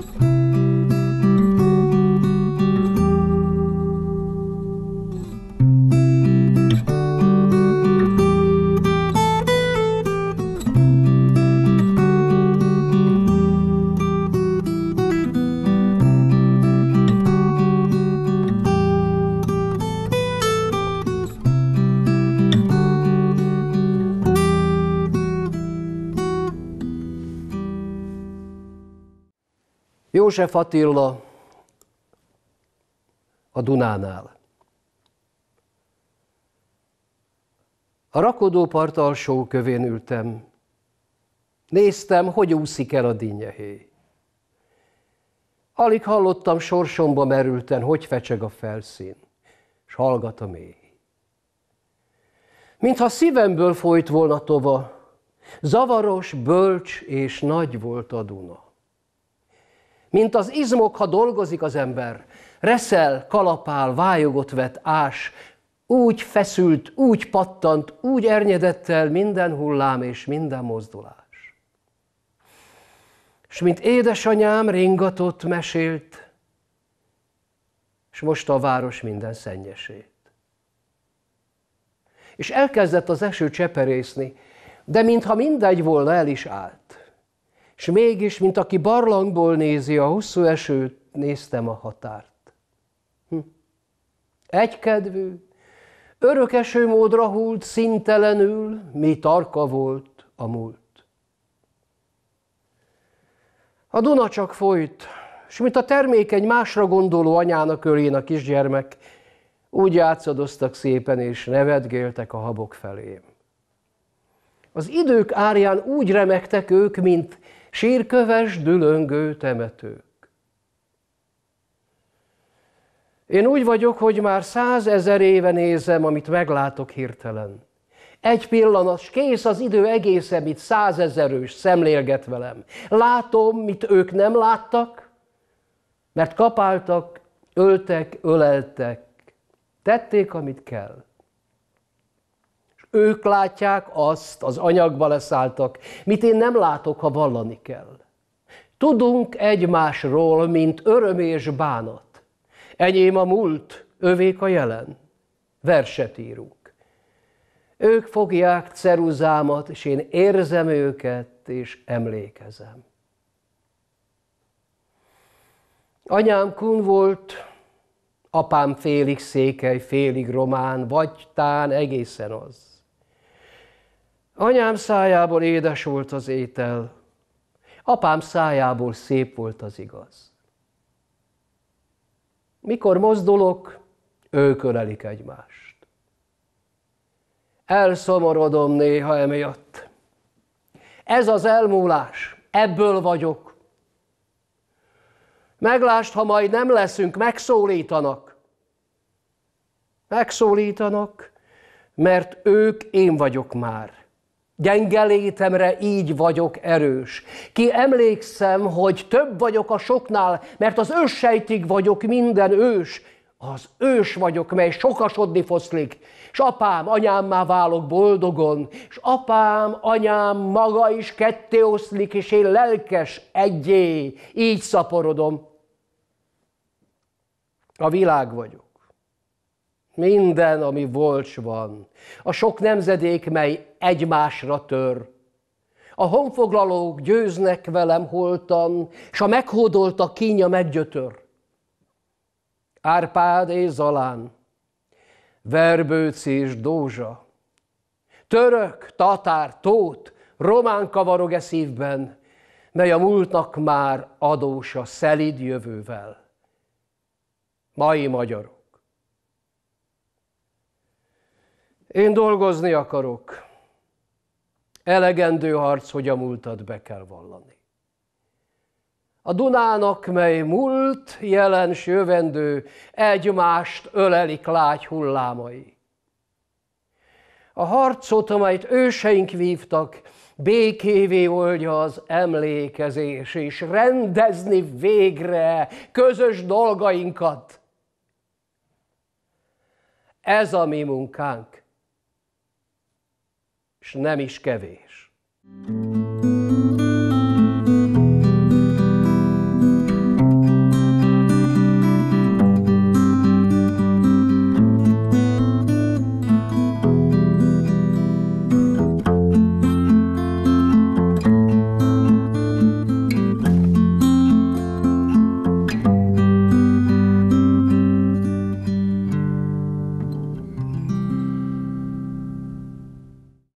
Thank you József Attila a Dunánál. A rakodópart alsó kövén ültem. Néztem, hogy úszik el a dinnyehé. Alig hallottam sorsomba merülten, hogy fecseg a felszín, s hallgat a mély. Mintha szívemből folyt volna tova, zavaros, bölcs és nagy volt a Duna. Mint az izmok, ha dolgozik az ember, reszel, kalapál, vályogot vet, ás, úgy feszült, úgy pattant, úgy ernyedett el minden hullám és minden mozdulás. És mint édesanyám ringatott, mesélt, és most a város minden szennyesét. És elkezdett az eső cseperészni, de mintha mindegy volna, el is állt és mégis, mint aki barlangból nézi a hosszú esőt, néztem a határt. Hm. Egykedvű, örök esőmódra húlt szintelenül, mi tarka volt a múlt. A Duna csak folyt, és mint a termékeny másra gondoló anyának ölén a kisgyermek, úgy játszadoztak szépen, és nevetgéltek a habok felé. Az idők árján úgy remektek ők, mint sírköves, dülöngő temetők. Én úgy vagyok, hogy már százezer éve nézem, amit meglátok hirtelen. Egy pillanat, s kész az idő egészen, mit százezerős szemlélget velem. Látom, mit ők nem láttak, mert kapáltak, öltek, öleltek, tették, amit kell. Ők látják azt, az anyagba leszálltak, mit én nem látok, ha vallani kell. Tudunk egymásról, mint öröm és bánat. Enyém a múlt, övék a jelen. Verset írunk. Ők fogják ceruzámat, és én érzem őket, és emlékezem. Anyám kun volt, apám félig székely, félig román, vagy tán egészen az. Anyám szájából édes volt az étel, apám szájából szép volt az igaz. Mikor mozdulok, ők ölelik egymást. Elszomorodom néha emiatt. Ez az elmúlás, ebből vagyok. Meglást, ha majd nem leszünk, megszólítanak. Megszólítanak, mert ők én vagyok már. Gyengelétemre így vagyok erős. Ki emlékszem, hogy több vagyok a soknál, mert az őssejtig vagyok minden ős. Az ős vagyok, mely sokasodni foszlik, és apám, anyám már válok boldogon, és apám, anyám maga is ketté oszlik, és én lelkes egyé, így szaporodom. A világ vagyok. Minden, ami volcs van. A sok nemzedék, mely egymásra tör. A honfoglalók győznek velem holtan, s a meghódolt a kínja meggyötör. Árpád és Zalán, Verbőci és Dózsa, Török, Tatár, Tót, Román kavarog e szívben, mely a múltnak már adósa szelid jövővel. Mai magyarok. Én dolgozni akarok. Elegendő harc, hogy a múltat be kell vallani. A Dunának, mely múlt, s jövendő, egymást ölelik lágy hullámai. A harcot, amelyet őseink vívtak, békévé oldja az emlékezés, és rendezni végre közös dolgainkat. Ez a mi munkánk és nem is kevés. thank you